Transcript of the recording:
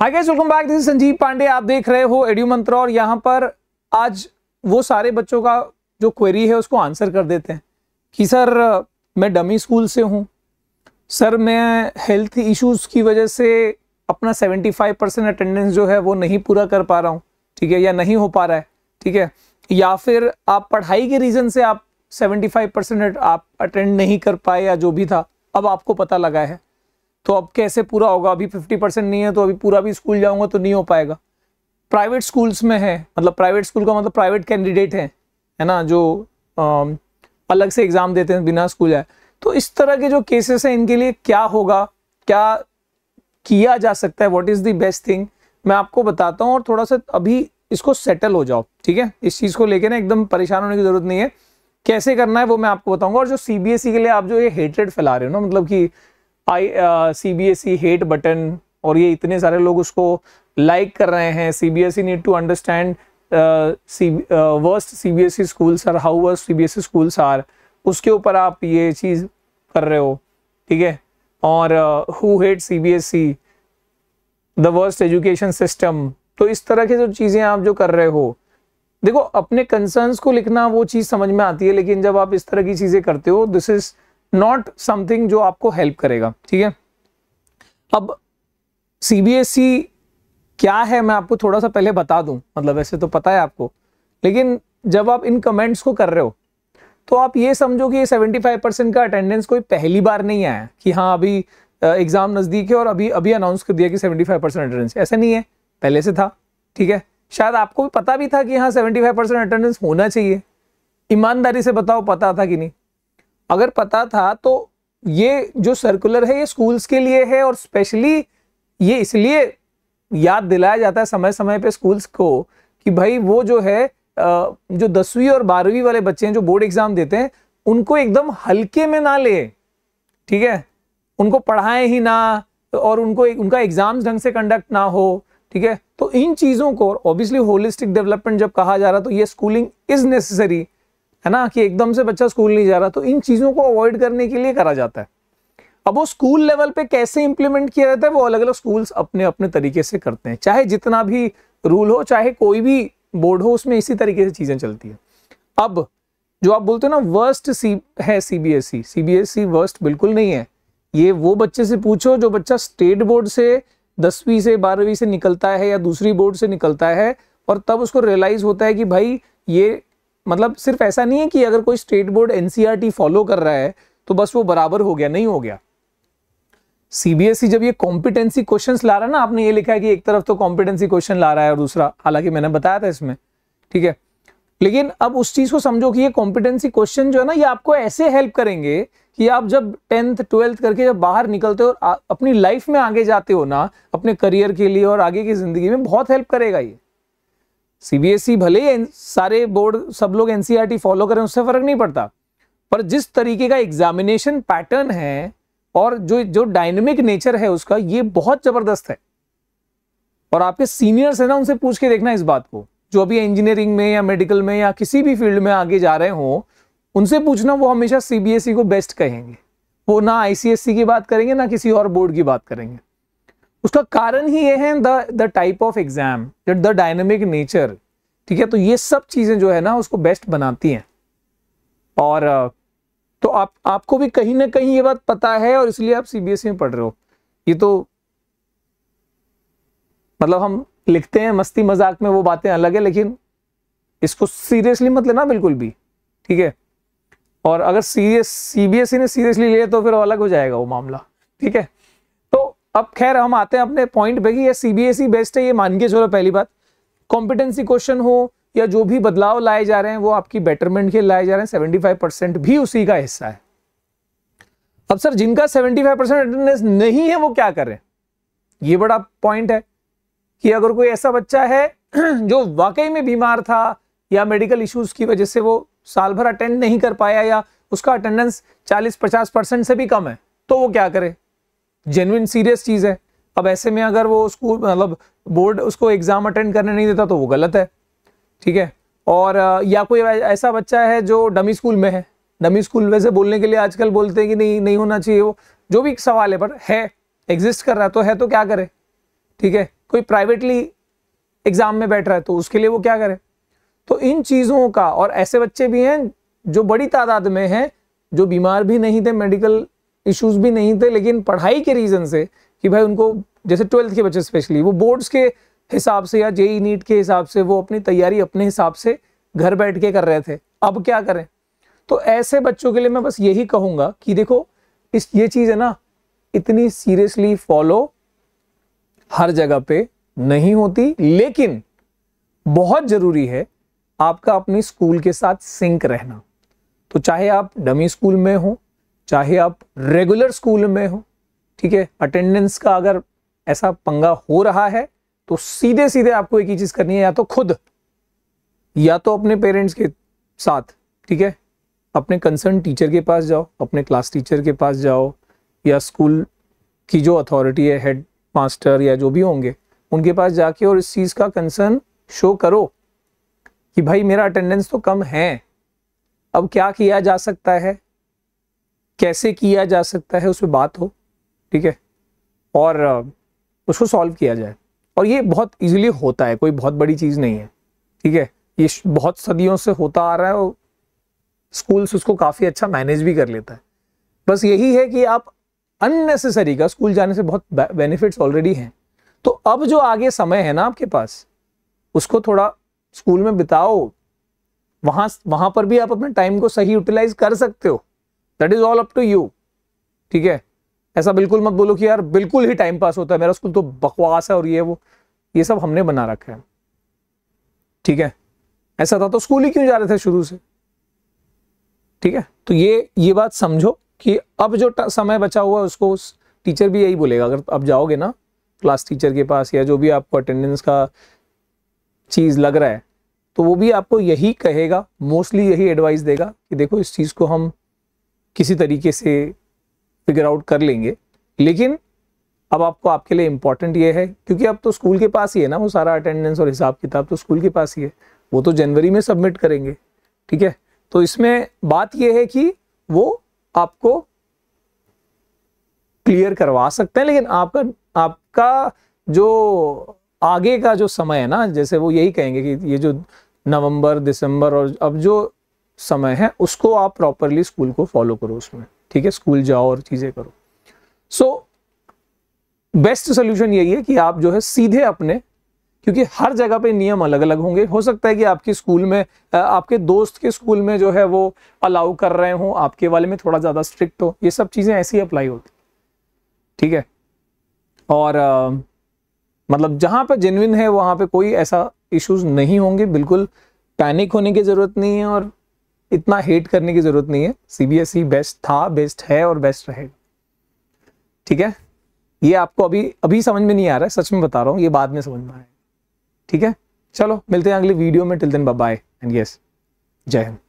hi guys welcome back this Sanjeev Pandey आप देख रहे हो एडियो मंत्र और यहाँ पर आज वो सारे बच्चों का जो क्वेरी है उसको आंसर कर देते हैं कि सर मैं डमी स्कूल से हूँ सर मैं हेल्थ इश्यूज की वजह से अपना 75 परसेंट अटेंडेंस जो है वो नहीं पूरा कर पा रहा हूँ ठीक है या नहीं हो पा रहा है ठीक है या फिर आप पढ़ाई के रीज़न से आप सेवेंटी परसेंट आप अटेंड नहीं कर पाए या जो भी था अब आपको पता लगा है तो अब कैसे पूरा होगा अभी फिफ्टी परसेंट नहीं है तो अभी पूरा भी स्कूल जाऊंगा तो नहीं हो पाएगा प्राइवेट स्कूल्स में है मतलब प्राइवेट स्कूल का मतलब प्राइवेट कैंडिडेट है है ना जो आ, अलग से एग्ज़ाम देते हैं बिना स्कूल आए तो इस तरह के जो केसेस हैं इनके लिए क्या होगा क्या किया जा सकता है what is the best thing मैं आपको बताता हूँ और थोड़ा सा अभी इसको सेटल हो जाओ ठीक है इस चीज़ को लेके ना एकदम परेशान होने की ज़रूरत नहीं है कैसे करना है वो मैं आपको बताऊंगा और जो सीबीएसई e के लिए आप जो ये हेटरेड फैला रहे हो ना मतलब कि I C B S E hate button और ये इतने सारे लोग उसको लाइक कर रहे हैं C B S E need to understand worst C B S E schools are how worst C B S E schools are उसके ऊपर आप ये चीज़ कर रहे हो ठीक है और who hate C B S E the worst education system तो इस तरह की जो चीज़ें आप जो कर रहे हो देखो अपने कंसर्न्स को लिखना वो चीज़ समझ में आती है लेकिन जब आप इस तरह की चीज़ें करते हो दिस इज़ नॉट समथिंग जो आपको हेल्प करेगा ठीक है अब सीबीएसई e क्या है मैं आपको थोड़ा सा पहले बता दूं मतलब वैसे तो पता है आपको लेकिन जब आप इन कमेंट्स को कर रहे हो तो आप ये समझो कि ये 75 परसेंट का अटेंडेंस कोई पहली बार नहीं आया कि हाँ अभी एग्ज़ाम नज़दीक है और अभी अभी अनाउंस कर दिया कि 75 परसेंट अटेंडेंस ऐसा नहीं है पहले से था ठीक है शायद आपको भी पता भी था कि हाँ सेवेंटी परसेंट अटेंडेंस होना चाहिए ईमानदारी से बताओ पता था कि नहीं अगर पता था तो ये जो सर्कुलर है ये स्कूल्स के लिए है और स्पेशली ये इसलिए याद दिलाया जाता है समय समय पे स्कूल्स को कि भाई वो जो है जो दसवीं और बारहवीं वाले बच्चे हैं जो बोर्ड एग्जाम देते हैं उनको एकदम हल्के में ना ले ठीक है उनको पढ़ाएं ही ना और उनको एक, उनका एग्जाम्स ढंग से कंडक्ट ना हो ठीक है तो इन चीज़ों को ऑब्वियसली होलिस्टिक डेवलपमेंट जब कहा जा रहा तो ये स्कूलिंग इज़ नेसेसरी है ना कि एकदम से बच्चा स्कूल नहीं जा रहा तो इन चीज़ों को अवॉइड करने के लिए करा जाता है अब वो स्कूल लेवल पे कैसे इंप्लीमेंट किया जाता है वो अलग अलग स्कूल्स अपने अपने तरीके से करते हैं चाहे जितना भी रूल हो चाहे कोई भी बोर्ड हो उसमें इसी तरीके से चीज़ें चलती है अब जो आप बोलते हो ना वर्स्ट सी है सीबीएसई सीबीएसई वर्स्ट बिल्कुल नहीं है ये वो बच्चे से पूछो जो बच्चा स्टेट बोर्ड से दसवीं से बारहवीं से निकलता है या दूसरी बोर्ड से निकलता है और तब उसको रियलाइज होता है कि भाई ये मतलब सिर्फ ऐसा नहीं है कि अगर कोई state board NCERT follow e कर रहा है तो बस वो बराबर हो गया नहीं हो गया सीबीएसई e जब ये कॉम्पिटेंसी क्वेश्चन ला रहा है ना आपने ये लिखा है कि एक तरफ तो कॉम्पिटेंसी क्वेश्चन ला रहा है और दूसरा हालांकि मैंने बताया था इसमें ठीक है लेकिन अब उस चीज को समझो कि ये कॉम्पिटेंसी क्वेश्चन जो है ना ये आपको ऐसे हेल्प करेंगे कि आप जब टेंथ ट्वेल्थ करके जब बाहर निकलते हो और अपनी लाइफ में आगे जाते हो ना अपने करियर के लिए और आगे की जिंदगी में बहुत हेल्प करेगा ये सीबीएसई e भले सारे बोर्ड सब लोग एनसीईआरटी फॉलो e करें उससे फर्क नहीं पड़ता पर जिस तरीके का एग्जामिनेशन पैटर्न है और जो जो डायनेमिक नेचर है उसका ये बहुत जबरदस्त है और आपके सीनियर्स है ना उनसे पूछ के देखना इस बात को जो अभी इंजीनियरिंग में या मेडिकल में या किसी भी फील्ड में आगे जा रहे हो उनसे पूछना वो हमेशा सीबीएसई e को बेस्ट कहेंगे वो ना आईसीएससी की बात करेंगे ना किसी और बोर्ड की बात करेंगे उसका कारण ही ये है the type of exam the dynamic nature ठीक है तो ये सब चीज़ें जो है ना उसको बेस्ट बनाती हैं और तो आप आपको भी कहीं ना कहीं ये बात पता है और इसलिए आप सीबीएसई e में पढ़ रहे हो ये तो मतलब हम लिखते हैं मस्ती मजाक में वो बातें अलग है लेकिन इसको सीरियसली मत लेना बिल्कुल भी ठीक है और अगर सीरियस सीबीएसई e ने सीरियसली लिया तो फिर अलग हो जाएगा वो मामला ठीक है अब खैर हम आते हैं अपने पॉइंट पे कि ये सीबीएसई बेस्ट है ये मान के चलो पहली बात कॉम्पिटेंसी क्वेश्चन हो या जो भी बदलाव लाए जा रहे हैं वो आपकी बेटरमेंट के लाए जा रहे हैं सेवेंटी भी उसी का हिस्सा है अब सर जिनका सेवेंटी अटेंडेंस नहीं है वो क्या कर रहे हैं ये बड़ा पॉइंट है कि अगर कोई ऐसा बच्चा है जो वाकई में बीमार था या मेडिकल इश्यूज की वजह से वो साल भर अटेंड नहीं कर पाया या उसका अटेंडेंस 40-50 परसेंट से भी कम है तो वो क्या करे जेनुइन सीरियस चीज़ है अब ऐसे में अगर वो स्कूल मतलब बोर्ड उसको एग्ज़ाम अटेंड करने नहीं देता तो वो गलत है ठीक है और या कोई ऐसा बच्चा है जो डमी स्कूल में है डमी स्कूल वैसे बोलने के लिए आजकल बोलते हैं कि नहीं नहीं होना चाहिए वो जो भी सवाल है पर है एग्जिस्ट कर रहा है तो है तो क्या करे ठीक है कोई प्राइवेटली एग्ज़ाम में बैठ रहा है तो उसके लिए वो क्या करे तो इन चीज़ों का और ऐसे बच्चे भी हैं जो बड़ी तादाद में हैं जो बीमार भी नहीं थे मेडिकल इश्यूज भी नहीं थे लेकिन पढ़ाई के रीज़न से कि भाई उनको जैसे ट्वेल्थ के बच्चे स्पेशली वो बोर्ड्स के हिसाब से या जेई नीट e के हिसाब से वो अपनी तैयारी अपने हिसाब से घर बैठ के कर रहे थे अब क्या करें तो ऐसे बच्चों के लिए मैं बस यही कहूंगा कि देखो इस ये चीज़ है ना इतनी सीरियसली फॉलो हर जगह पे नहीं होती लेकिन बहुत ज़रूरी है आपका अपनी स्कूल के साथ सिंक रहना तो चाहे आप डमी स्कूल में हो चाहे आप रेगुलर स्कूल में हो ठीक है अटेंडेंस का अगर ऐसा पंगा हो रहा है तो सीधे सीधे आपको एक ही चीज करनी है या तो खुद या तो अपने पेरेंट्स के साथ ठीक है अपने कंसर्न टीचर के पास जाओ अपने क्लास टीचर के पास जाओ या स्कूल की जो अथॉरिटी है हेड मास्टर या जो भी होंगे उनके पास जाके और इस चीज़ का कंसर्न शो करो कि भाई मेरा अटेंडेंस तो कम है अब क्या किया जा सकता है कैसे किया जा सकता है उस पर बात हो ठीक है और उसको सॉल्व किया जाए और ये बहुत इजीली होता है कोई बहुत बड़ी चीज़ नहीं है ठीक है ये बहुत सदियों से होता आ रहा है और स्कूल्स उसको काफ़ी अच्छा मैनेज भी कर लेता है बस यही है कि आप अननेसेसरी का स्कूल जाने से बहुत बेनिफिट्स ऑलरेडी हैं तो अब जो आगे समय है ना आपके पास उसको थोड़ा स्कूल में बिताओ वहाँ वहाँ पर भी आप अपने टाइम को सही यूटिलाइज कर सकते हो that is all up to you ठीक है ऐसा बिल्कुल मत बोलो कि यार बिल्कुल ही टाइम पास होता है मेरा स्कूल तो बकवास है और ये वो ये सब हमने बना रखा है ठीक है ऐसा था तो स्कूल ही क्यों जा रहे थे शुरू से ठीक है तो ये ये बात समझो कि अब जो समय बचा हुआ है उसको उस टीचर भी यही बोलेगा अगर अब जाओगे ना क्लास टीचर के पास या जो भी आपको अटेंडेंस का चीज़ लग रहा है तो वो भी आपको यही कहेगा मोस्टली यही एडवाइस देगा कि देखो इस चीज़ को हम किसी तरीके से फिगर आउट कर लेंगे लेकिन अब आपको आपके लिए इम्पॉर्टेंट ये है क्योंकि अब तो स्कूल के पास ही है ना वो सारा अटेंडेंस और हिसाब किताब तो स्कूल के पास ही है वो तो जनवरी में सबमिट करेंगे ठीक है तो इसमें बात यह है कि वो आपको क्लियर करवा सकते हैं लेकिन आपका आपका जो आगे का जो समय है ना जैसे वो यही कहेंगे कि ये जो नवंबर दिसंबर और अब जो समय है उसको आप प्रॉपरली स्कूल को फॉलो करो उसमें ठीक है स्कूल जाओ और चीज़ें करो सो बेस्ट सोल्यूशन यही है कि आप जो है सीधे अपने क्योंकि हर जगह पे नियम अलग अलग होंगे हो सकता है कि आपके स्कूल में आपके दोस्त के स्कूल में जो है वो अलाउ कर रहे हो आपके वाले में थोड़ा ज़्यादा स्ट्रिक्ट हो ये सब चीज़ें ऐसी अप्लाई होती ठीक है और आ, मतलब जहां पर जेनविन है वहां पे कोई ऐसा इश्यूज नहीं होंगे बिल्कुल पैनिक होने की ज़रूरत नहीं है और इतना हेट करने की जरूरत नहीं है सीबीएसई बेस्ट था बेस्ट है और बेस्ट रहेगा ठीक है ये आपको अभी अभी समझ में नहीं आ रहा है सच में बता रहा हूँ ये बाद में समझ में आएगा ठीक है चलो मिलते हैं अगले वीडियो में टिल दिन बाय एंड यस जय हिंद